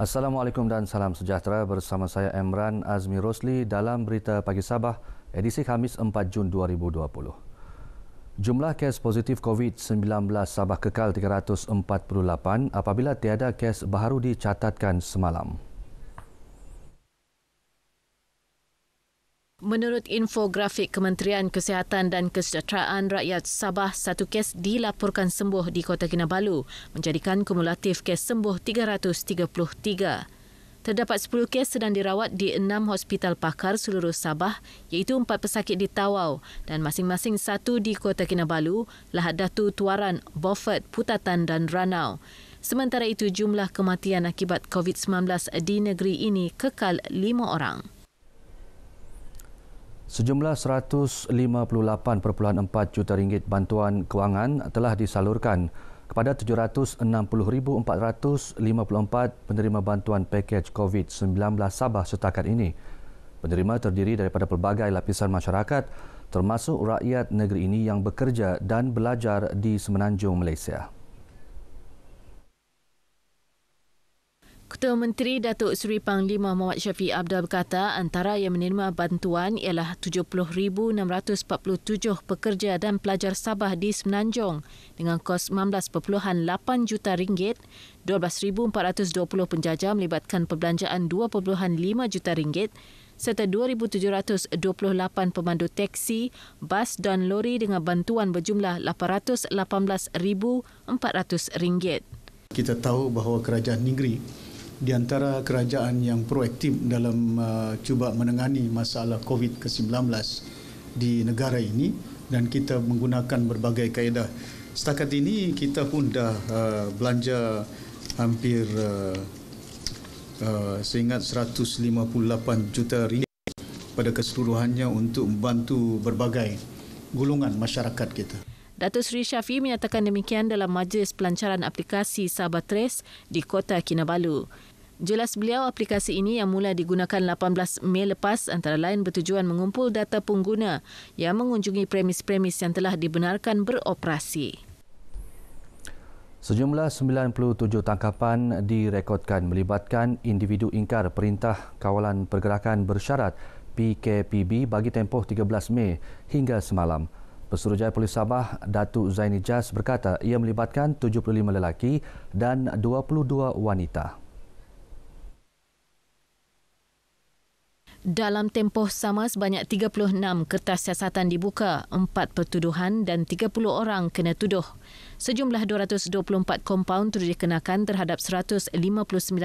Assalamualaikum dan salam sejahtera bersama saya Emran Azmi Rosli dalam berita pagi Sabah edisi Khamis 4 Jun 2020. Jumlah kes positif COVID-19 Sabah kekal 348 apabila tiada kes baru dicatatkan semalam. Menurut infografik Kementerian Kesihatan dan Kesejahteraan Rakyat Sabah, satu kes dilaporkan sembuh di Kota Kinabalu, menjadikan kumulatif kes sembuh 333. Terdapat 10 kes sedang dirawat di enam hospital pakar seluruh Sabah, iaitu empat pesakit di Tawau dan masing-masing satu di Kota Kinabalu, Lahad Datu, Tuaran, Beaufort, Putatan dan Ranau. Sementara itu, jumlah kematian akibat COVID-19 di negeri ini kekal lima orang. Sejumlah 158.4 juta ringgit bantuan kewangan telah disalurkan kepada 760,454 penerima bantuan pakej COVID-19 Sabah setakat ini. Penerima terdiri daripada pelbagai lapisan masyarakat termasuk rakyat negeri ini yang bekerja dan belajar di Semenanjung Malaysia. Ketua Menteri Datuk Seri Panglima Muhammad Syafiq Abdul berkata antara yang menerima bantuan ialah 70,647 pekerja dan pelajar Sabah di Semenanjung dengan kos 19.8 juta ringgit, 12,420 penjaja melibatkan perbelanjaan 2.5 juta ringgit serta 2,728 pemandu teksi, bas dan lori dengan bantuan berjumlah 818,400 ringgit. Kita tahu bahawa kerajaan negeri di antara kerajaan yang proaktif dalam uh, cuba menangani masalah COVID-19 di negara ini dan kita menggunakan berbagai kaedah. Setakat ini kita pun dah uh, belanja hampir uh, uh, seingat 158 juta ringgit pada keseluruhannya untuk membantu berbagai gulungan masyarakat kita. Datuk Seri Syafi menyatakan demikian dalam majlis pelancaran aplikasi Sabah Trace di Kota Kinabalu. Jelas beliau, aplikasi ini yang mula digunakan 18 Mei lepas antara lain bertujuan mengumpul data pengguna yang mengunjungi premis-premis yang telah dibenarkan beroperasi. Sejumlah 97 tangkapan direkodkan melibatkan individu ingkar Perintah Kawalan Pergerakan Bersyarat PKPB bagi tempoh 13 Mei hingga semalam. Pesuruhjaya Polis Sabah Datuk Zaini Jas berkata ia melibatkan 75 lelaki dan 22 wanita. Dalam tempoh sama sebanyak 36 kertas siasatan dibuka, 4 pertuduhan dan 30 orang kena tuduh Sejumlah 224 kompaun turut dikenakan terhadap 159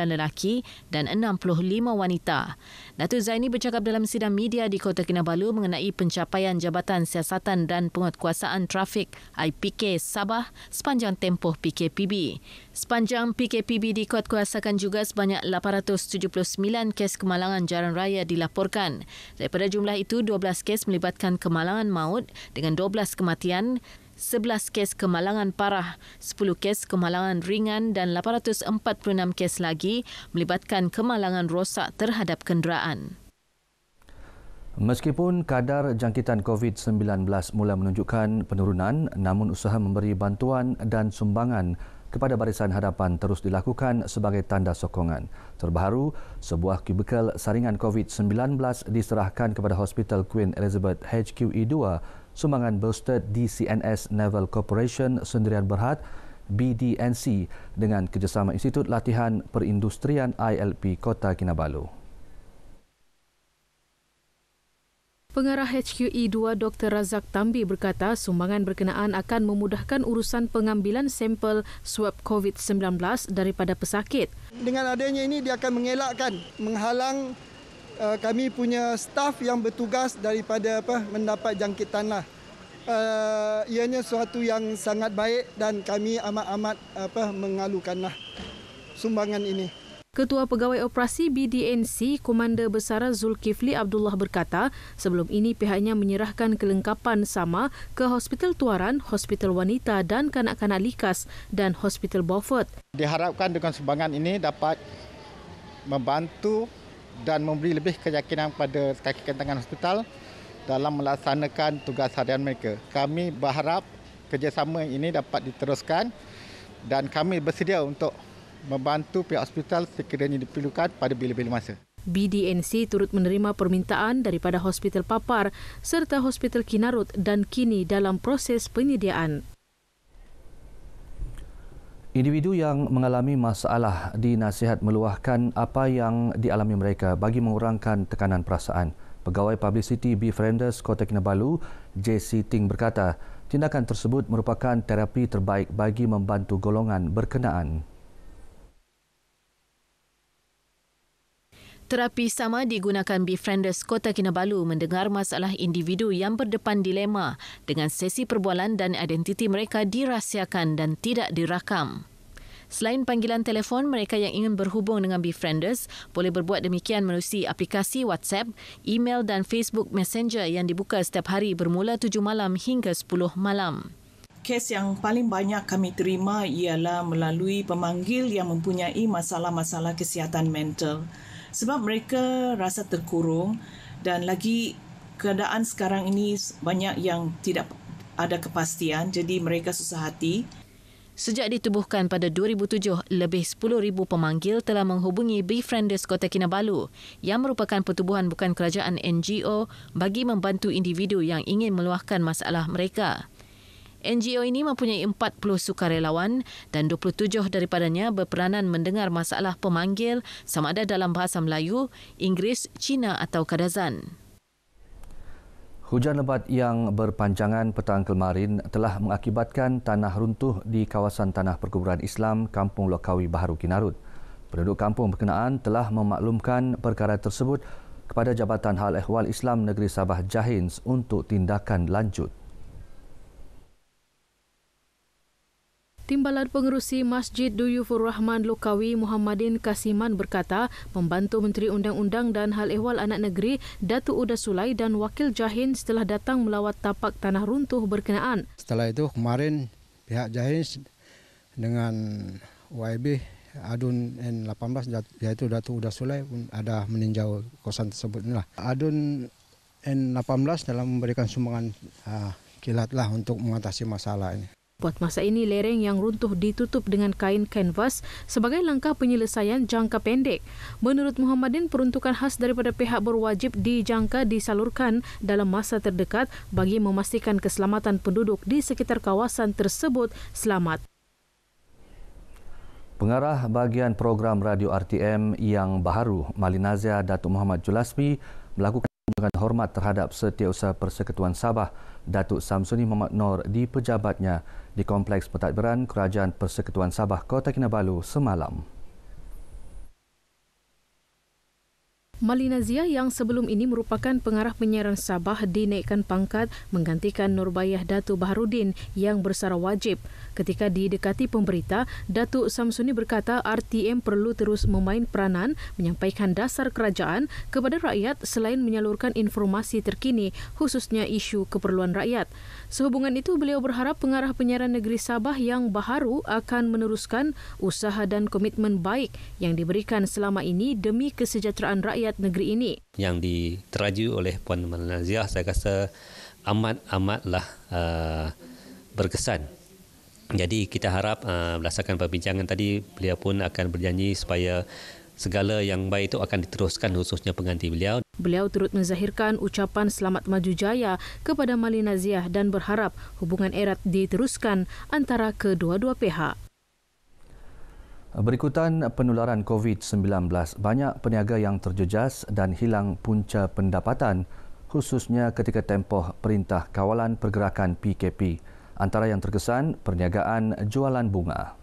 lelaki dan 65 wanita. Datuk Zaini bercakap dalam sidang media di Kota Kinabalu mengenai pencapaian Jabatan Siasatan dan Penguatkuasaan Trafik IPK Sabah sepanjang tempoh PKPB. Sepanjang PKPB dikuatkuasakan juga sebanyak 879 kes kemalangan jalan raya dilaporkan. Daripada jumlah itu, 12 kes melibatkan kemalangan maut dengan 12 kematian 11 kes kemalangan parah, 10 kes kemalangan ringan dan 846 kes lagi melibatkan kemalangan rosak terhadap kenderaan. Meskipun kadar jangkitan COVID-19 mula menunjukkan penurunan, namun usaha memberi bantuan dan sumbangan kepada barisan hadapan terus dilakukan sebagai tanda sokongan. Terbaru, sebuah kubikel saringan COVID-19 diserahkan kepada Hospital Queen Elizabeth HQE2 sumbangan boosted DCNS Naval Corporation Sendirian Berhad BDNC dengan kerjasama Institut Latihan Perindustrian ILP Kota Kinabalu. Pengarah HQE2 Dr. Razak Tambi berkata sumbangan berkenaan akan memudahkan urusan pengambilan sampel swab COVID-19 daripada pesakit. Dengan adanya ini dia akan mengelakkan menghalang Eh, kami punya staf yang bertugas daripada apa mendapat jangkitan lah. Uh, eh, ianya suatu yang sangat baik dan kami amat-amat apa mengalukanlah sumbangan ini. Ketua Pegawai Operasi BDNC, Komander Besar Zulkifli Abdullah berkata, sebelum ini pihaknya menyerahkan kelengkapan sama ke Hospital Tuaran, Hospital Wanita dan Kanak-Kanak Likas dan Hospital Beaufort. Diharapkan dengan sumbangan ini dapat membantu dan memberi lebih keyakinan kepada kaki tangan hospital dalam melaksanakan tugas harian mereka. Kami berharap kerjasama ini dapat diteruskan dan kami bersedia untuk membantu pihak hospital sekiranya diperlukan pada bila-bila masa. BDNC turut menerima permintaan daripada Hospital Papar serta Hospital Kinarut dan kini dalam proses penyediaan. Individu yang mengalami masalah dinasihat meluahkan apa yang dialami mereka bagi mengurangkan tekanan perasaan. Pegawai Publicity Befrienders Kota Kinabalu, JC Ting berkata, tindakan tersebut merupakan terapi terbaik bagi membantu golongan berkenaan. Terapi sama digunakan befrienders Kota Kinabalu mendengar masalah individu yang berdepan dilema dengan sesi perbualan dan identiti mereka dirahsiakan dan tidak dirakam. Selain panggilan telefon, mereka yang ingin berhubung dengan befrienders boleh berbuat demikian melalui aplikasi WhatsApp, email dan Facebook Messenger yang dibuka setiap hari bermula 7 malam hingga 10 malam. Kes yang paling banyak kami terima ialah melalui pemanggil yang mempunyai masalah-masalah kesihatan mental sebab mereka rasa terkurung dan lagi keadaan sekarang ini banyak yang tidak ada kepastian jadi mereka susah hati Sejak ditubuhkan pada 2007, lebih 10,000 pemanggil telah menghubungi Befrienders Kota Kinabalu yang merupakan pertubuhan bukan kerajaan NGO bagi membantu individu yang ingin meluahkan masalah mereka. NGO ini mempunyai 40 sukarelawan dan 27 daripadanya berperanan mendengar masalah pemanggil sama ada dalam bahasa Melayu, Inggeris, Cina atau Kadazan. Hujan lebat yang berpanjangan petang kemarin telah mengakibatkan tanah runtuh di kawasan tanah perkuburan Islam Kampung Lokawi Baharu Kinarut. Penduduk kampung berkenaan telah memaklumkan perkara tersebut kepada Jabatan Hal Ehwal Islam Negeri Sabah Jahins untuk tindakan lanjut. Timbalan Pengerusi Masjid Duyufur Rahman Lokawi Muhammadin Kasiman berkata, membantu Menteri Undang-Undang dan Hal Ehwal Anak Negeri, Datu Uda Sulai dan Wakil Jahin setelah datang melawat tapak tanah runtuh berkenaan. Setelah itu kemarin pihak Jahin dengan YB Adun N18 iaitu Datu Uda Sulai ada meninjau kosan tersebut. Inilah. Adun N18 dalam memberikan sumbangan uh, ah, kilat lah untuk mengatasi masalah ini. Buat masa ini, lereng yang runtuh ditutup dengan kain kanvas sebagai langkah penyelesaian jangka pendek. Menurut Muhammadin, peruntukan khas daripada pihak berwajib dijangka disalurkan dalam masa terdekat bagi memastikan keselamatan penduduk di sekitar kawasan tersebut selamat. Pengarah bagian program Radio RTM yang baru, Malinazia Datuk Muhammad Julasmi melakukan kunjungan hormat terhadap Setiausaha Persekutuan Sabah Datuk Samsuni Muhammad Nor di pejabatnya di Kompleks Pentadbiran Kerajaan Persekutuan Sabah Kota Kinabalu semalam. Malinazia yang sebelum ini merupakan pengarah penyiaran Sabah dinaikkan pangkat menggantikan Nurbayah Datu Baharudin yang bersara wajib. Ketika didekati pemberita, Datuk Samsuni berkata RTM perlu terus memain peranan menyampaikan dasar kerajaan kepada rakyat selain menyalurkan informasi terkini khususnya isu keperluan rakyat. Sehubungan itu beliau berharap pengarah penyiaran negeri Sabah yang baharu akan meneruskan usaha dan komitmen baik yang diberikan selama ini demi kesejahteraan rakyat buat negeri ini. Yang diteraju oleh Puan Malaziah saya rasa amat-amatlah uh, berkesan. Jadi kita harap uh, berdasarkan perbincangan tadi beliau pun akan berjanji supaya segala yang baik itu akan diteruskan khususnya pengganti beliau. Beliau turut menzahirkan ucapan selamat maju jaya kepada Malina dan berharap hubungan erat diteruskan antara kedua-dua pihak. Berikutan penularan COVID-19, banyak peniaga yang terjejas dan hilang punca pendapatan khususnya ketika tempoh perintah kawalan pergerakan PKP. Antara yang terkesan, perniagaan jualan bunga.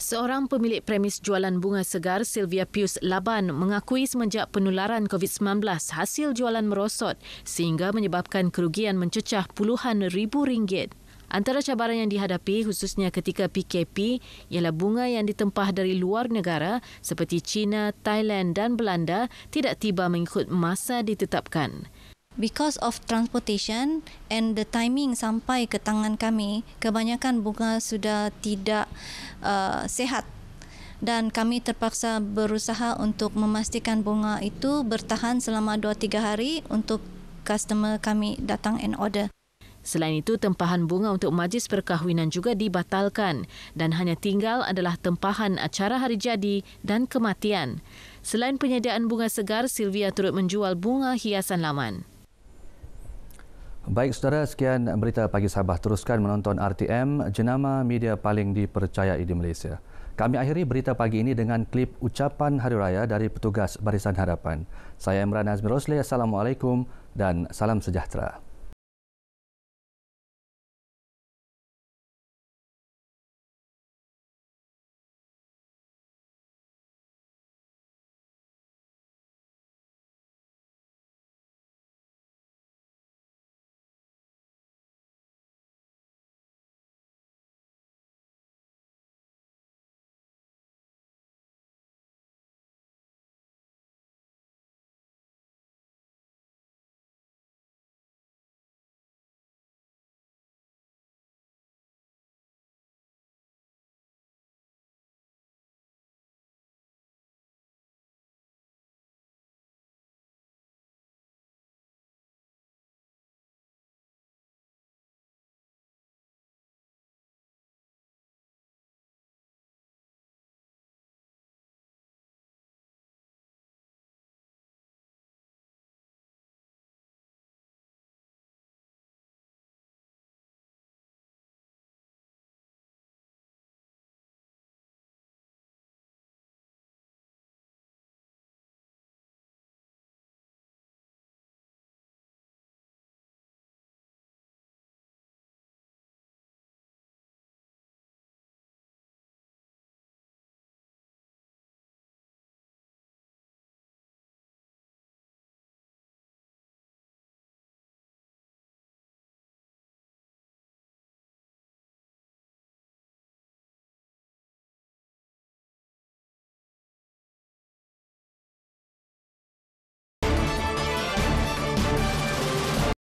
Seorang pemilik premis jualan bunga segar Sylvia Pius Laban mengakui semenjak penularan COVID-19 hasil jualan merosot sehingga menyebabkan kerugian mencecah puluhan ribu ringgit. Antara cabaran yang dihadapi khususnya ketika PKP ialah bunga yang ditempah dari luar negara seperti China, Thailand dan Belanda tidak tiba mengikut masa ditetapkan. Because of transportation and the timing sampai ke tangan kami, kebanyakan bunga sudah tidak uh, sehat dan kami terpaksa berusaha untuk memastikan bunga itu bertahan selama 2-3 hari untuk customer kami datang and order. Selain itu, tempahan bunga untuk majlis perkahwinan juga dibatalkan dan hanya tinggal adalah tempahan acara hari jadi dan kematian. Selain penyediaan bunga segar, Sylvia turut menjual bunga hiasan laman. Baik saudara, sekian berita pagi Sabah. Teruskan menonton RTM, jenama media paling dipercayai di Malaysia. Kami akhiri berita pagi ini dengan klip ucapan Hari Raya dari petugas Barisan Harapan. Saya Imran Azmi Rosli, Assalamualaikum dan salam sejahtera.